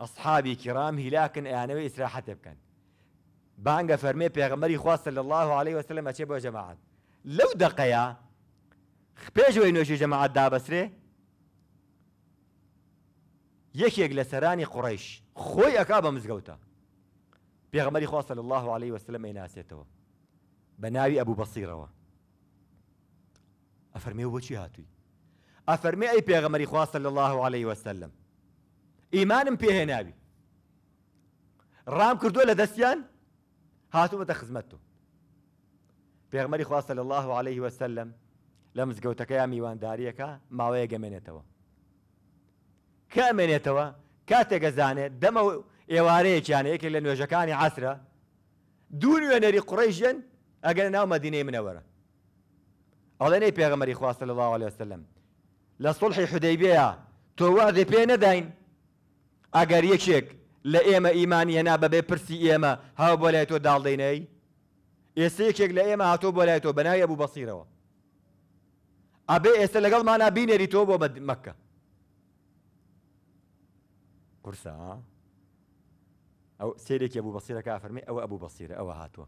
ئەسحابی کرام هیلاکن ئەیانەوەی يعني وإسراحة تبكن بانگە فەرمێ پێغمەری خواستە صلى الله عليه وسلم ئەچێ جماعة لو دقيا دقەیە پێشەوەی نوێژی جەماعات دابەسرێ یەکێک لە سەرانی قڕیش خۆی ئەکا بە مزگەوتە پێغمەری خواستە لە الله عليه وسلم ئەیناسێتەوە أسيتوا ناوی أبو بەسیرەوە أفرمي بۆچی هاتووی أفرمي ئەی پێغمەری خواستە صلى الله عليه وسلم ئیمانم پێهێناوی ڕام کردووە لە دەستیان هاتووەتە خزمەت و پێغمەری خواستە لە الله عليه وسلم لە مزگەوتەکەی میوانداریەکە ماوەیە گەمێنێتەوە کە ئەمێنێتەوە کاتێکە زانێت دەمە ئێوارەیەکیان یەکێک لە نوێژەکانی عسرە دوو نوێنەری قڕیژن ئەگەر ناو مەدینەی منەوەرە ئەڵێنەی پێغمەری خواستە لە الله عليه وسلم لە سڵحی حدەیبەیە تۆ وادە پێ نەداین ئەگەر یەکێک لە ئێمە ئیمانی هێنا بەبێ پرسی ئێمە هاو بۆ لای تۆ داڵدەینەی ئێستا یەکێک لە ئێمە هاتۆ بۆ لای تۆ بەناوی ئەبوو بەسیرەوە ئەبێ ئێستا لەگەڵ مانا بینێری تۆ بۆ بە مەکە قورسا ئەو سێرێکی ئەبوو بەسیرەکە ئافەرمی ئەوە ئەبوو بەسیرە ئەوە هاتووە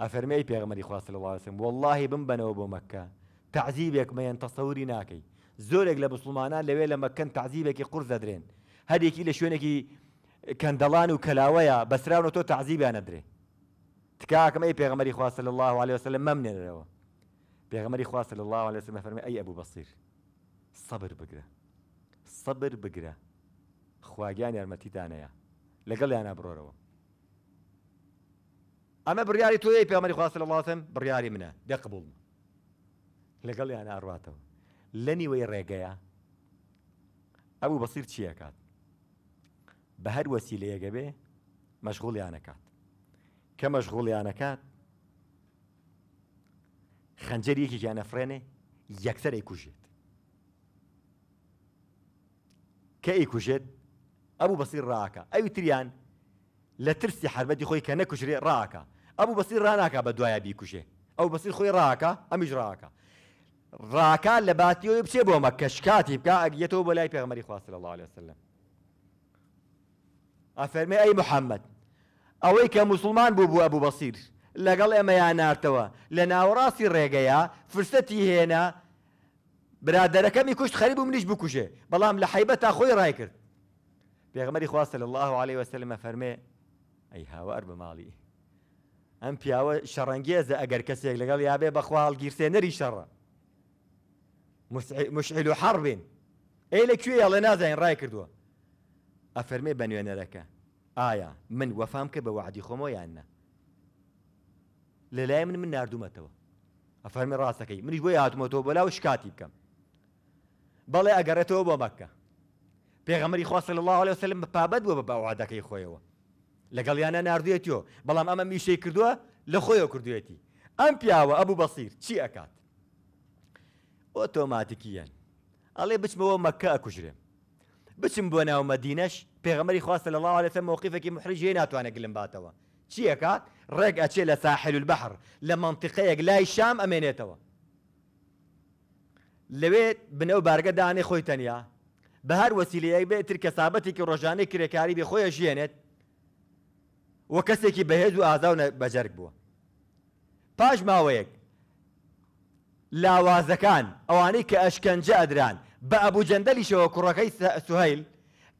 ئەفەرمی پێغمەری خواست لەڵاسم واللهی بم بنەوە بۆ مەکە تعزیبێک مەیەن تەسەوری ناکەی زۆرێک لە مسلمانان لەوێ لە مەکەن تعزیبێکی قورس دەدرێن هەرێکی لە شوێنێکی کەندەڵان و کەلاوەیە بەسراون تۆ تعزیبیان نەدرێ تکاکەم ئەی پێغمەری خواست لە الله عليه وسلم مەمنێنەوە پێغمەری خواست لە الله عليه وسلم فەرمی ئەی ئەبوو بەسیر سەبر بگرە سەبر بگرە خواگیان یارمەتیدانەیە لەگەڵ یانە بڕۆرەوە ئەمە بڕیاری تۆی پێمەری خواست لە وڵاتم بڕیاری منە دەقبولمە لەگەڵ یان ئاڕاتەوە لني وي رجايا ابو بصير تشيا كات بهر وسيله يا جبه مشغول يعني كات كم مشغول يعني كات خنجر يكي جانا يكسر يكثر ايكوجيت كايكوجيت ابو بصير راكا اي تريان لترسي حرب دي خوي كانكوجري راكا ابو بصير راكا بدو بدوايا بيكوجي أبو بصير خوي راكا امج راكا ڕاکان لە باتیەوەی بچێ بۆ مەکەشکاتی بکە ئەگیەتەوە بۆ لای پێغمەری خواست لە الله لەسلم ئەفەرمێ ئەی محەممەد ئەوەی کە مسلمان بوو بوو ئەبوو بەسیر لەگەڵ ئێمەیان نارتەوە لە ناوەڕاستی ڕێگەیە فرسەتی هێنا برادەرەکەمی کوشت خەریب و منیش بکوژێ بەڵام لە حیبەت تا خۆی ڕای کرد پێغمەری خواستە لە الله عليه وسلمە فەرمێ ئەی هاوار بماڵی ئەم پیاوە شەڕەنگێزە ئەگەر کەسێک لەگەڵ یابێ بەخواڵ گیرسێ نەری شەڕە مشعل و حەڕبین ئێ لەکوێ ئەڵێ نازانین ڕای کردووە ئەفەرمێ بە نوێنەرەکە ئایا من وەفام کە بە وعدی خۆمە یاننا لە لای من من نردوومەتەوە ئەفەرمی ڕاستەکەی منیش بۆی هاتومەتەوە بەلاو شکاتی بکەم بەڵێ ئەگەڕێتەوە بۆ مەکە پێغەمەری خواست لە الله عليه وسلم پابەت بووە بە باوعادەکەی خۆیەوە لەگەڵ یانە نردوێتیەوە بەڵام ئەمە میشەی کردووە لە خۆیەوە کردوێتی ئەم پیاوە ئەبوو بەسیر چی ئەکات ئۆتۆماتیکیەن ئەڵێ بچمەوە مەکە ئەکوژرێم بچم بۆ ناو مەدینەش پێغەمەری خواستە لە لاوە لەسەر مۆقیفێکی محریژێ ناتوانێت گلم باتەوە چیەکات ڕێک ئەچێ لە ساحل بەحر لە منتیقەیەک لای شام ئەمێنێتەوە لەوێت بنەو بارگە دانێ خۆی تەنیا بە هەر وەسیلەیەک بێتتر کەسابەتێکی ڕۆژانەی کرێکاری بێ خۆیە ژێنێت وە کەسێکی بەهێز و ئازاو بەجەرگ بووە پاش ماوەیەک لاوازەکان ئەوانەی کە ئەشکەنجە ئەدران بە ئەبوو جەندەلیشەوە کوڕەکەی سوهیل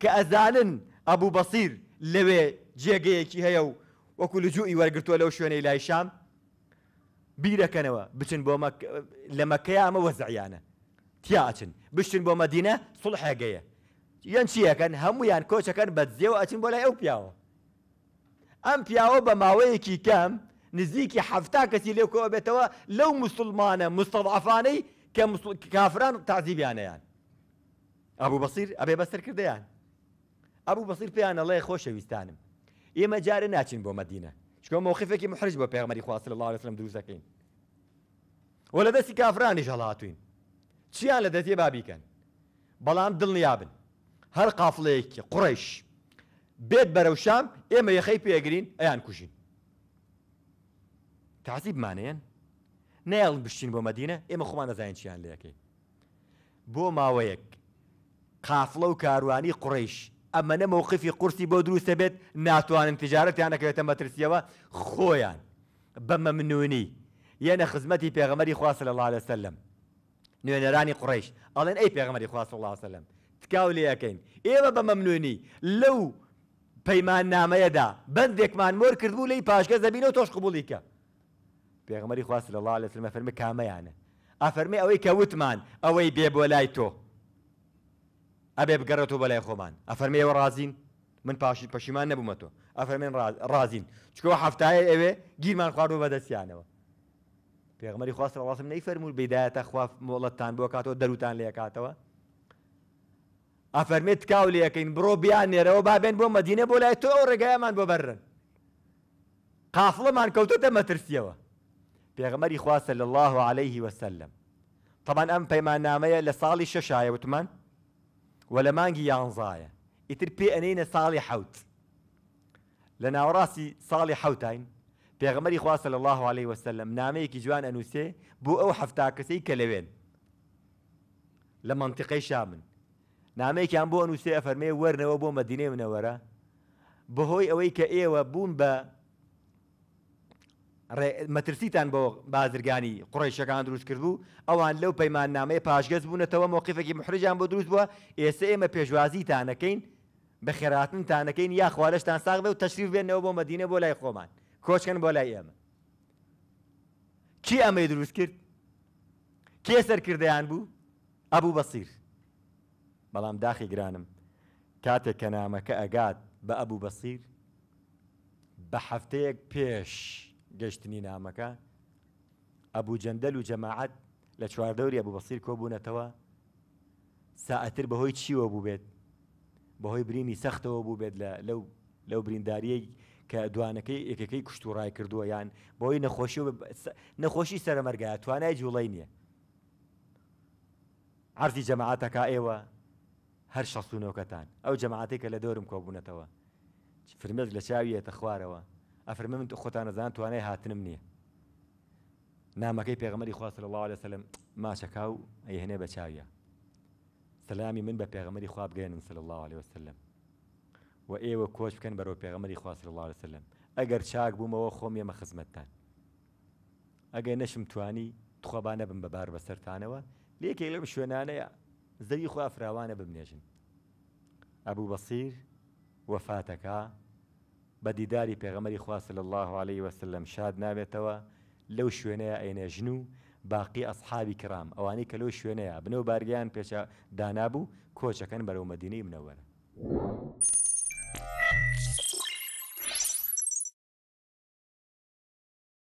کە ئەزانن ئەبوو بەسیر لەوێ جێگەیەکی هەیە و وەکو لجووی وەرگتووە لەو شوێنەی لای شام بیرەکەنەوە بچن بۆ لە مەکەی ئەمە وەزعیانە تیاچن بشتن بۆ مەدینە سڵحێگەیە یەن چیەکەن هەمویان کۆچەکەن بەدزێەوە ئەچین بۆ لای ئەو پیاوە ئەم پیاوە بە ماوەیەکی کەم نزيكي حفتا كسي ليكو بيتوا لو مسلمان مستضعفاني كافران تعذيب يعني, يعني أبو بصير أبي بصير كده يعني أبو بصير في أنا الله يخوش ويستانم إيه مجاري ناتشن بو مدينة شكو موقفك محرج بو بيغمري خواه صلى الله عليه وسلم دروسكين ولا دسي كافران إيش هلاتوين تشيان لدسي بابي كان بلان دل نيابن هر قافليك قريش بيت بروشام إيه ما يخيبي يقرين أيان كوشين تعزیبمانەیەن نەڵ بشین بۆ مەدینە ئێمە خۆمان نەزانین چیان لەکەی بۆ ماوەیەک قافڵە و کاروانی قڕیش ئەمە نە مووقفی قورسی بۆ دروستە بێت ناتوانن تجارەتیانەکەوێتە مەترسیەوە خۆیان بە مەمنونی یەنە خزمەتی پێغەمەری خواسە لە لا لەسەر لەم نوێنەرانی قڕیش ئەڵێن ئەی پێغەمەری خواسە لاسەلم تکاو لەکەین ئێوە بە مەمنونی لەو پەیمان نامەیەدا بەندێکمان مۆر کردبوو لی پاشکە زەبین و تۆش قبولیکە پێغمەری خواست لە الله لە سرمە فەرمی کامەیانە ئافەرمی ئەوەی کە وتمان ئەوەی بێ بۆ لای تۆ ئەبێ بگەڕێتەوە بەلای خۆمان ئەفەرمی ئێوە رازین من پاشی پەشیمان نەبوومەتەوە ئەفەرمێن رازین چکەوە هەفتایە ئەوێ گیرمان خواردەوە بەدەستیانەوە پێغمەری خواست ڕاستم نەیفەرمول بیدایەتە خواف مۆڵەتتان بۆکاتەوە دەروتان لێکاتەوە ئەفەرمێت کاو لەکەین بڕۆ بیانێرەوە بابێن بۆ مەدینە بۆ لای تۆ ڕێگایمان بۆ بەرن قافڵەمان کەوتۆتە مەترسیەوە پێغمەری خواسە لە الله عليه وسلم طبعاان ئەم پەیمانامەیە لە ساڵی شەشایە وتمان و لە مانگی یانزایە ئیتر پێ ئەنینە ساڵی حوت لنا وراسي ساڵی حوتين بيغمري خواص لە الله عليه وسلم ناميك جوان انوسي بو او حفتاك سي كلوين لما انتقي منتیقەی شامن نامەیەکیان بۆ ئەنووسێ ئەفەرمێ وەرنەوە بۆ مەدینێ منەوەرە بەهۆی بهوي اويك ئێوە بوون با مەترسیتان بۆ بازرگانی قڕیشەکان دروست کردبوو ئەوان لەو پەیمان نامەیە پاشگەز بوونەتەوە مۆقیفێکی محرجان بۆ دروست بووە ئێستا ئێمە پێشوازیتانەکەین بە خێراتنتانەکەین یاخوالشتان ساغ بێ و تەشریف بێنەوە بۆ مدینە بۆ لای خۆمان کۆچکن بۆ لای ئێمە کی ئەمەی دروست کرد کێ سەرکردیان بوو ئەبوو بەسیر بەڵام داخی گرانم کاتێک کە نامەکە ئەگات بە ئەبوو بەسیر بە هەفتەیەک پێش گەشتنی نامەکە ئەبوو جەندەل و جەماعەت لە چواردەوری ئەبوو بەسیر کۆبوونەتەوە ساعتر بەهۆی چیوە بوو بێت بەهۆی برینی سەختەوە بوو بێت لەو لەو برینداریەک کە دوانەکەی یەکەکەی کوشتوڕای کردووە یان بۆی نەخۆشی نەخۆشی سەرمەرگایە توانای جوڵی نییە عرضی جەماعاتەکە ئێوە هەر شەسوونەوەکەتان ئەو جەماعاتێکە لە دەورم کۆبوونەتەوە فرمێز لە چاویەتە خوارەوە ئەفرمە من خۆتان تواني توانای هاتنم نییە نامەکەی پێغمەری خواست لە الله وسلم ما شكاو اي هنا چاویە سلامي من بە پێغمەری خوا بگەێنن سل الله عليه وسلم و ئێوە کۆچ برو بەرەو پێغمەری خواست الله عليه وسلم ئەگەر چاک بوومەوە خۆم ئێمە خزمەتتان ئەگەر نەشم توانی تخۆبانە بم بەبار بە سەرانەوە لێکێک لەم شوێنانەیە زەوی خوا فراوانە بمێژن ابو بصير وفاتك بە دیداری پێغەمەری خواصل الله عليه وسلم شاد نابێتەوە لەو شوێنەیە ئەینێژن و باقی ئەسحابی کرام ئەوانەی کە لەو شوێنەیە بنەوە بارگیان پێچ دانابوو کۆچەکەن بەرەو مەدینەی منەوەرە.